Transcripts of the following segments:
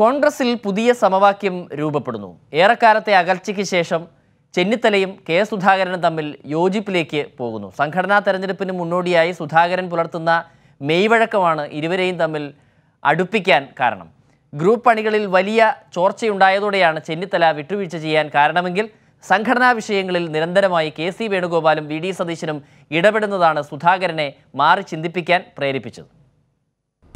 കോൺഗ്രസിൽ പുതിയ സമവാക്യം രൂപപ്പെടുന്നു ഏറെക്കാലത്തെ അകൽച്ചയ്ക്ക് ശേഷം ചെന്നിത്തലയും കെ സുധാകരനും തമ്മിൽ യോജിപ്പിലേക്ക് പോകുന്നു സംഘടനാ തെരഞ്ഞെടുപ്പിന് മുന്നോടിയായി സുധാകരൻ പുലർത്തുന്ന മെയ്വഴക്കമാണ് ഇരുവരെയും തമ്മിൽ അടുപ്പിക്കാൻ കാരണം ഗ്രൂപ്പ് പണികളിൽ വലിയ ചോർച്ചയുണ്ടായതോടെയാണ് ചെന്നിത്തല വിട്ടുവീഴ്ച ചെയ്യാൻ കാരണമെങ്കിൽ സംഘടനാ വിഷയങ്ങളിൽ നിരന്തരമായി കെ സി വേണുഗോപാലും വി ഡി സതീശനും ഇടപെടുന്നതാണ് സുധാകരനെ മാറി ചിന്തിപ്പിക്കാൻ പ്രേരിപ്പിച്ചത്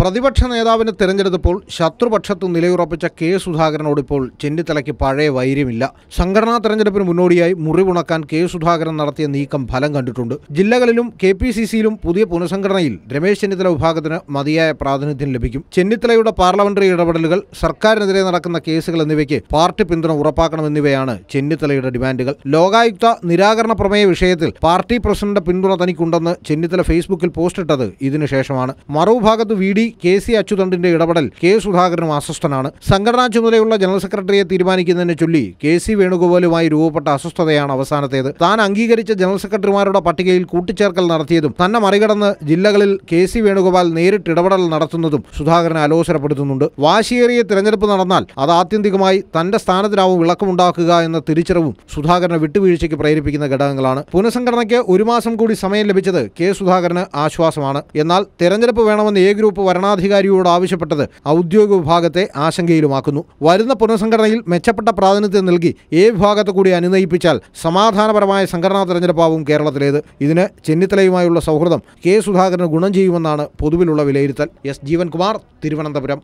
പ്രതിപക്ഷ നേതാവിനെ തിരഞ്ഞെടുത്തപ്പോൾ ശത്രുപക്ഷത്ത് നിലയുറപ്പിച്ച കെ സുധാകരനോട് ഇപ്പോൾ ചെന്നിത്തലയ്ക്ക് പഴയ വൈര്യമില്ല സംഘടനാ തെരഞ്ഞെടുപ്പിന് മുന്നോടിയായി മുറിവുണക്കാൻ കെ സുധാകരൻ നടത്തിയ നീക്കം ഫലം കണ്ടിട്ടുണ്ട് ജില്ലകളിലും കെ പി സി സിയിലും പുതിയ പുനഃസംഘടനയിൽ രമേശ് ചെന്നിത്തല വിഭാഗത്തിന് മതിയായ പ്രാതിനിധ്യം ലഭിക്കും ചെന്നിത്തലയുടെ പാർലമെന്ററി ഇടപെടലുകൾ സർക്കാരിനെതിരെ നടക്കുന്ന കേസുകൾ എന്നിവയ്ക്ക് പാർട്ടി പിന്തുണ ഉറപ്പാക്കണമെന്നിവയാണ് ചെന്നിത്തലയുടെ ഡിമാൻഡുകൾ ലോകായുക്ത നിരാകരണ പ്രമേയ വിഷയത്തിൽ പാർട്ടി പ്രസിഡന്റ് പിന്തുണ തനിക്കുണ്ടെന്ന് ചെന്നിത്തല ഫേസ്ബുക്കിൽ പോസ്റ്റിട്ടത് ഇതിനുശേഷമാണ് മറുഭാഗത്ത് വി ഡി കെ സി അച്യുതണ്ടിന്റെ ഇടപെടൽ കെ സുധാകരനും അസ്വസ്ഥനാണ് സംഘടനാ ചുമതലയുള്ള ജനറൽ സെക്രട്ടറിയെ തീരുമാനിക്കുന്നതിനെ ചൊല്ലി കെ സി വേണുഗോപാലുമായി രൂപപ്പെട്ട അസ്വസ്ഥതയാണ് അവസാനത്തേത് താൻ അംഗീകരിച്ച ജനറൽ സെക്രട്ടറിമാരുടെ പട്ടികയിൽ കൂട്ടിച്ചേർക്കൽ നടത്തിയതും തന്നെ മറികടന്ന് ജില്ലകളിൽ കെ സി വേണുഗോപാൽ നേരിട്ട് ഇടപെടൽ നടത്തുന്നതും സുധാകരൻ അലോസരപ്പെടുത്തുന്നുണ്ട് വാശിയേറിയ തിരഞ്ഞെടുപ്പ് നടന്നാൽ അത് ആത്യന്തികമായി തന്റെ സ്ഥാനത്തിനാവും വിളക്കമുണ്ടാക്കുക എന്ന തിരിച്ചറിവും സുധാകരനെ വിട്ടുവീഴ്ചയ്ക്ക് പ്രേരിപ്പിക്കുന്ന ഘടകങ്ങളാണ് പുനഃസംഘടനയ്ക്ക് ഒരു മാസം കൂടി സമയം ലഭിച്ചത് കെ സുധാകരന് ആശ്വാസമാണ് എന്നാൽ തെരഞ്ഞെടുപ്പ് വേണമെന്ന് എ ഗ്രൂപ്പ് വരണം ഭരണാധികാരിയോട് ആവശ്യപ്പെട്ടത് ഔദ്യോഗിക വിഭാഗത്തെ ആശങ്കയിലുമാക്കുന്നു വരുന്ന പുനഃസംഘടനയിൽ മെച്ചപ്പെട്ട പ്രാതിനിധ്യം നൽകി ഏ വിഭാഗത്തെ കൂടി അനുനയിപ്പിച്ചാൽ സമാധാനപരമായ സംഘടനാ തെരഞ്ഞെടുപ്പാവും കേരളത്തിലേത് ഇതിന് ചെന്നിത്തലയുമായുള്ള സൗഹൃദം കെ സുധാകരന് ഗുണം ചെയ്യുമെന്നാണ് പൊതുവിലുള്ള വിലയിരുത്തൽ എസ് ജീവൻകുമാർ തിരുവനന്തപുരം